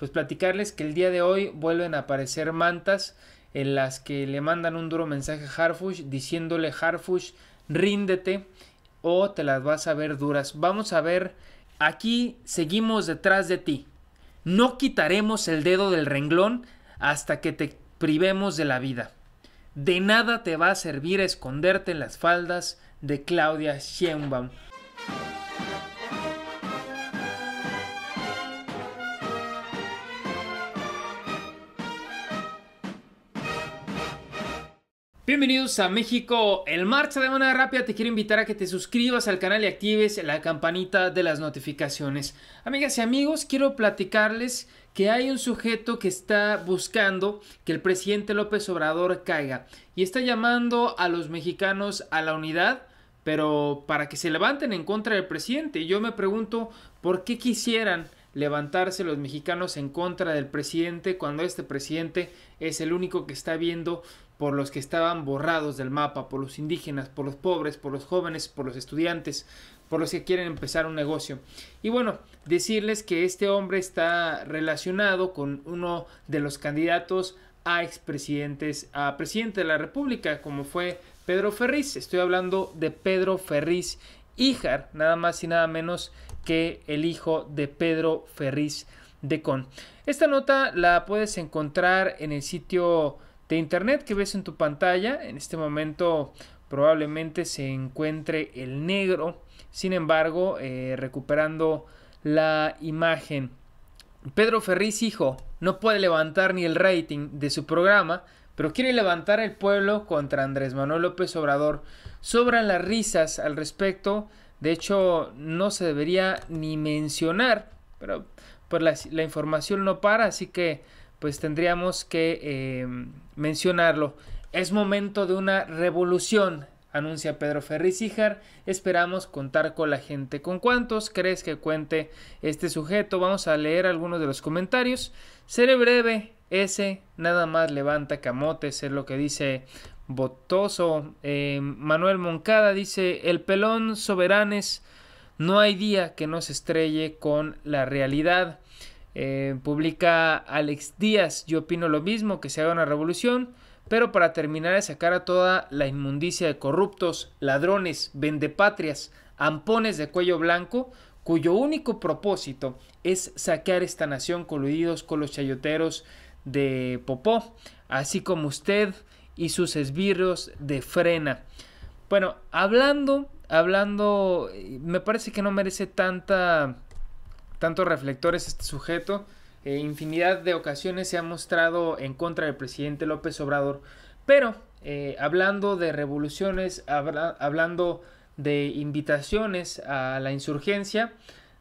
pues platicarles que el día de hoy vuelven a aparecer mantas en las que le mandan un duro mensaje a Harfush diciéndole Harfush ríndete o te las vas a ver duras. Vamos a ver, aquí seguimos detrás de ti. No quitaremos el dedo del renglón hasta que te privemos de la vida. De nada te va a servir esconderte en las faldas de Claudia Sheinbaum. Bienvenidos a México. El marcha de manera rápida te quiero invitar a que te suscribas al canal y actives la campanita de las notificaciones. Amigas y amigos, quiero platicarles que hay un sujeto que está buscando que el presidente López Obrador caiga y está llamando a los mexicanos a la unidad, pero para que se levanten en contra del presidente. Yo me pregunto por qué quisieran levantarse los mexicanos en contra del presidente cuando este presidente es el único que está viendo por los que estaban borrados del mapa, por los indígenas, por los pobres, por los jóvenes, por los estudiantes, por los que quieren empezar un negocio. Y bueno, decirles que este hombre está relacionado con uno de los candidatos a expresidentes, a presidente de la República, como fue Pedro Ferriz. Estoy hablando de Pedro Ferriz Híjar, nada más y nada menos que el hijo de Pedro Ferriz de Con. Esta nota la puedes encontrar en el sitio de internet que ves en tu pantalla. En este momento probablemente se encuentre el negro. Sin embargo, eh, recuperando la imagen. Pedro Ferriz, hijo, no puede levantar ni el rating de su programa, pero quiere levantar el pueblo contra Andrés Manuel López Obrador. Sobran las risas al respecto de hecho, no se debería ni mencionar, pero pues, la, información no para, así que pues tendríamos que em, mencionarlo. Es momento de una revolución, anuncia Pedro Ferrizíjar. Esperamos contar con la gente. ¿Con cuántos crees que cuente este sujeto? Vamos a leer algunos de los comentarios. Seré breve, ese nada más levanta camotes, es lo que dice Botoso. Eh, Manuel Moncada dice, el pelón soberanes, no hay día que no se estrelle con la realidad. Eh, publica Alex Díaz, yo opino lo mismo, que se haga una revolución, pero para terminar de sacar a toda la inmundicia de corruptos, ladrones, vendepatrias, ampones de cuello blanco, cuyo único propósito es saquear esta nación coludidos con los chayoteros de Popó, así como usted y sus esbirros de frena. Bueno, hablando, hablando, me parece que no merece tanta, tantos reflectores este sujeto. Eh, infinidad de ocasiones se ha mostrado en contra del presidente López Obrador. Pero eh, hablando de revoluciones, hablando de invitaciones a la insurgencia,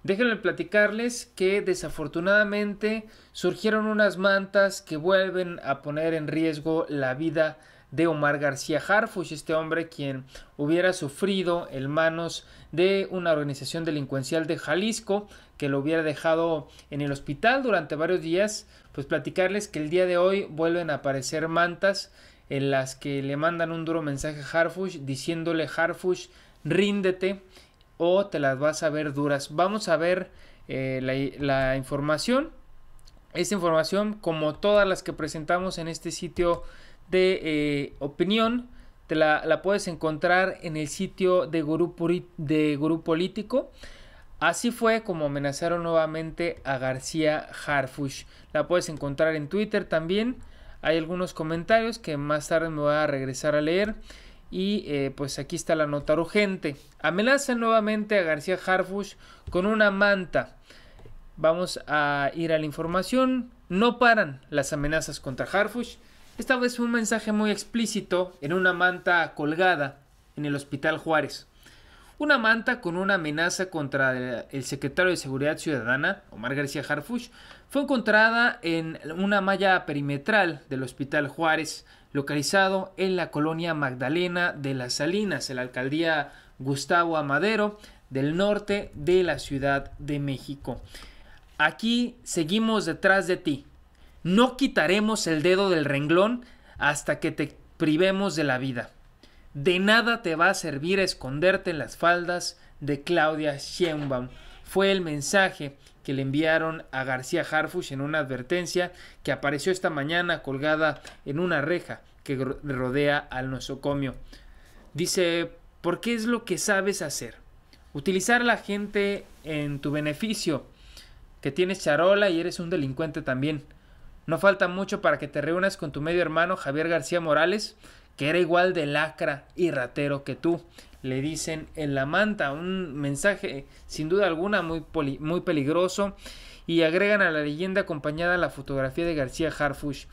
Déjenme platicarles que desafortunadamente surgieron unas mantas que vuelven a poner en riesgo la vida de Omar García Harfuch, este hombre quien hubiera sufrido en manos de una organización delincuencial de Jalisco que lo hubiera dejado en el hospital durante varios días, pues platicarles que el día de hoy vuelven a aparecer mantas en las que le mandan un duro mensaje a Harfuch diciéndole Harfush, ríndete o te las vas a ver duras. Vamos a ver eh, la, información. Esta información, como todas las que presentamos en este sitio de eh, opinión, te la, puedes encontrar en el sitio de grupo de Político. Así fue como amenazaron nuevamente a García Harfush. La puedes encontrar en Twitter también. Hay algunos comentarios que más tarde me voy a regresar a leer. Y eh, pues aquí está la nota urgente. amenaza nuevamente a García Harfush con una manta. Vamos a ir a la información. No paran las amenazas contra Harfush. Esta vez un mensaje muy explícito en una manta colgada en el Hospital Juárez. Una manta con una amenaza contra el secretario de Seguridad Ciudadana, Omar García Harfush fue encontrada en una malla perimetral del Hospital Juárez, localizado en la colonia Magdalena de las Salinas, en la alcaldía Gustavo Amadero, del norte de la Ciudad de México. Aquí seguimos detrás de ti. No quitaremos el dedo del renglón hasta que te privemos de la vida. De nada te va a servir esconderte en las faldas de Claudia Sheinbaum. Fue el mensaje que le enviaron a García Harfush en una advertencia que apareció esta mañana colgada en una reja que rodea al nosocomio. Dice, ¿por qué es lo que sabes hacer? Utilizar a la gente en tu beneficio, que tienes charola y eres un delincuente también. No falta mucho para que te reúnas con tu medio hermano Javier García Morales, que era igual de lacra y ratero que tú. Le dicen en la manta, un mensaje sin duda alguna muy, muy peligroso y agregan a la leyenda acompañada la fotografía de García Harfush.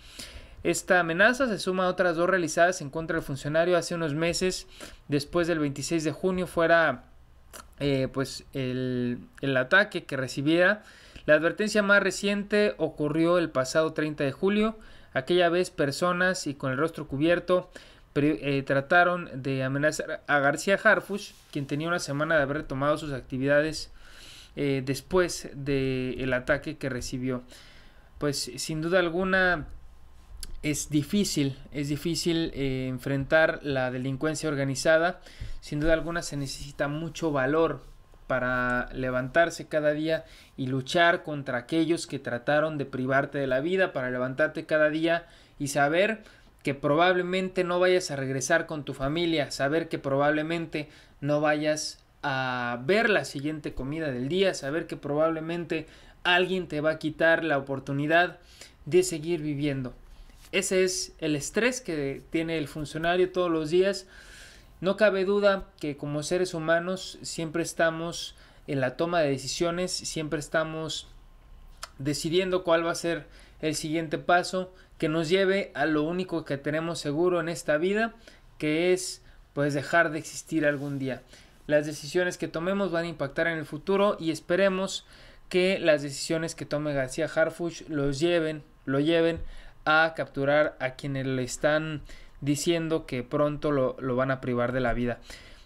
Esta amenaza se suma a otras dos realizadas en contra del funcionario hace unos meses, después del 26 de junio fuera eh, pues el, el ataque que recibiera. La advertencia más reciente ocurrió el pasado 30 de julio, aquella vez personas y con el rostro cubierto eh, trataron de amenazar a García Harfush, quien tenía una semana de haber retomado sus actividades eh, después del el ataque que recibió. Pues sin duda alguna es difícil, es difícil eh, enfrentar la delincuencia organizada. Sin duda alguna se necesita mucho valor para levantarse cada día y luchar contra aquellos que trataron de privarte de la vida, para levantarte cada día y saber que probablemente no vayas a regresar con tu familia, saber que probablemente no vayas a ver la siguiente comida del día, saber que probablemente alguien te va a quitar la oportunidad de seguir viviendo. Ese es el estrés que tiene el funcionario todos los días. No cabe duda que como seres humanos siempre estamos en la toma de decisiones, siempre estamos decidiendo cuál va a ser el siguiente paso que nos lleve a lo único que tenemos seguro en esta vida, que es pues dejar de existir algún día. Las decisiones que tomemos van a impactar en el futuro y esperemos que las decisiones que tome García Harfuch los lleven, lo lleven a capturar a quienes le están diciendo que pronto lo, van a privar de la vida.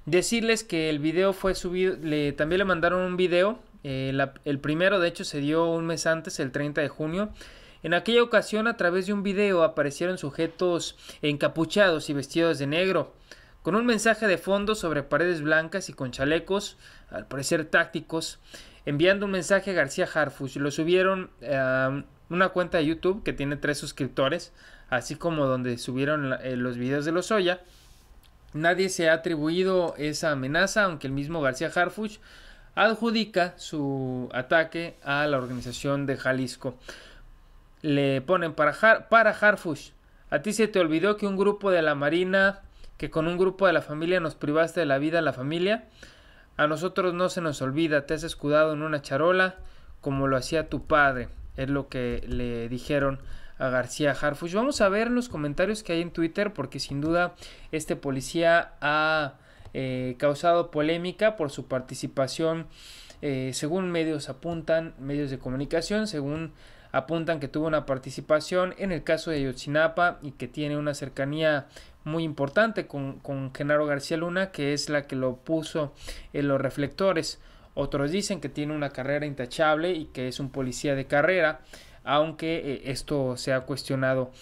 Decirles que el video fue subido, también le mandaron un video, eh, el primero de hecho se dio un mes antes, el 30 de junio, en aquella ocasión a través de un video aparecieron sujetos encapuchados y vestidos de negro, con un mensaje de fondo sobre paredes blancas y con chalecos, al parecer tácticos, enviando un mensaje a García Harfuch. Lo subieron a una cuenta de YouTube que tiene tres suscriptores, así como donde subieron eh, los videos de los Oya. Nadie se ha atribuido esa amenaza, aunque el mismo García Harfuch adjudica su ataque a la organización de Jalisco le ponen para, Har, para Harfush. A ti se te olvidó que un grupo de la Marina, que con un grupo de la familia nos privaste de la vida a la familia. A nosotros no se nos olvida, te has escudado en una charola como lo hacía tu padre. Es lo que le dijeron a García Harfush. Vamos a ver los comentarios que hay en Twitter porque sin duda este policía ha eh, causado polémica por su participación, eh, según medios apuntan, medios de comunicación, según apuntan que tuvo una participación en el caso de Ayotzinapa y que tiene una cercanía muy importante con, con Genaro García Luna, que es la que lo puso en los reflectores. Otros dicen que tiene una carrera intachable y que es un policía de carrera, aunque eh, esto se ha cuestionado.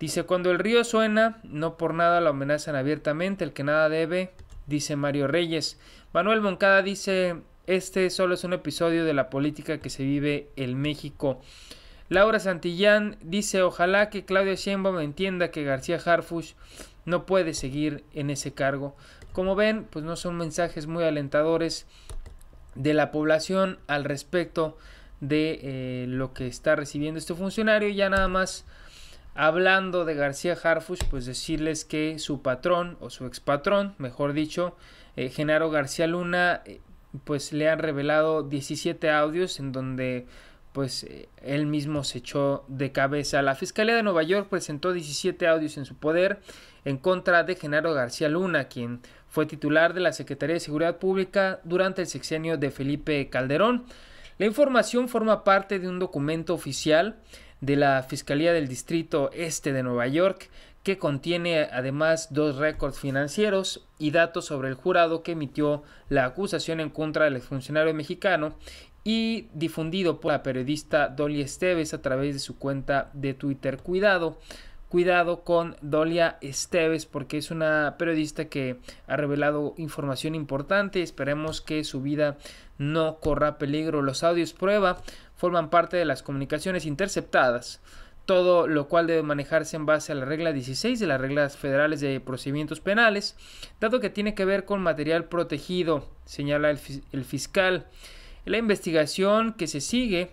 Dice, cuando el río suena, no por nada lo amenazan abiertamente, el que nada debe, dice Mario Reyes. Manuel Moncada dice, este solo es un episodio de la política que se vive en México. Laura Santillán dice, ojalá que Claudia me entienda que García Harfush no puede seguir en ese cargo. Como ven, pues no son mensajes muy alentadores de la población al respecto de eh, lo que está recibiendo este funcionario. Ya nada más hablando de García Harfush, pues decirles que su patrón o su expatrón, mejor dicho, eh, Genaro García Luna, eh, pues le han revelado 17 audios en donde pues eh, él mismo se echó de cabeza. La Fiscalía de Nueva York presentó 17 audios en su poder en contra de Genaro García Luna, quien fue titular de la Secretaría de Seguridad Pública durante el sexenio de Felipe Calderón. La información forma parte de un documento oficial de la Fiscalía del Distrito Este de Nueva York que contiene además dos récords financieros y datos sobre el jurado que emitió la acusación en contra del exfuncionario mexicano y difundido por la periodista Dolly Esteves a través de su cuenta de Twitter. Cuidado, cuidado con Dolia Esteves porque es una periodista que ha revelado información importante. Esperemos que su vida no corra peligro. Los audios prueba forman parte de las comunicaciones interceptadas todo lo cual debe manejarse en base a la regla 16 de las reglas federales de procedimientos penales, dado que tiene que ver con material protegido, señala el fiscal la investigación que se sigue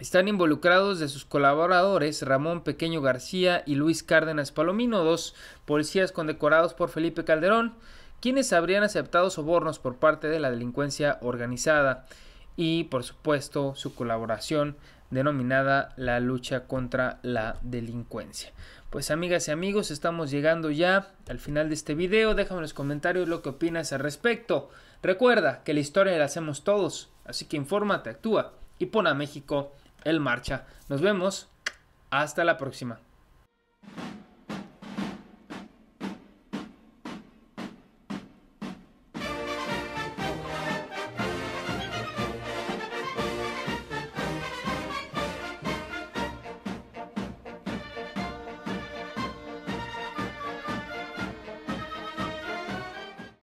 están involucrados de sus colaboradores Ramón Pequeño García y Luis Cárdenas Palomino, dos policías condecorados por Felipe Calderón, quienes habrían aceptado sobornos por parte de la delincuencia organizada y por supuesto su colaboración denominada la lucha contra la delincuencia. Pues amigas y amigos, estamos llegando ya al final de este video. Déjame en los comentarios lo que opinas al respecto. Recuerda que la historia la hacemos todos Así que infórmate, actúa y pon a México en marcha. Nos vemos. Hasta la próxima.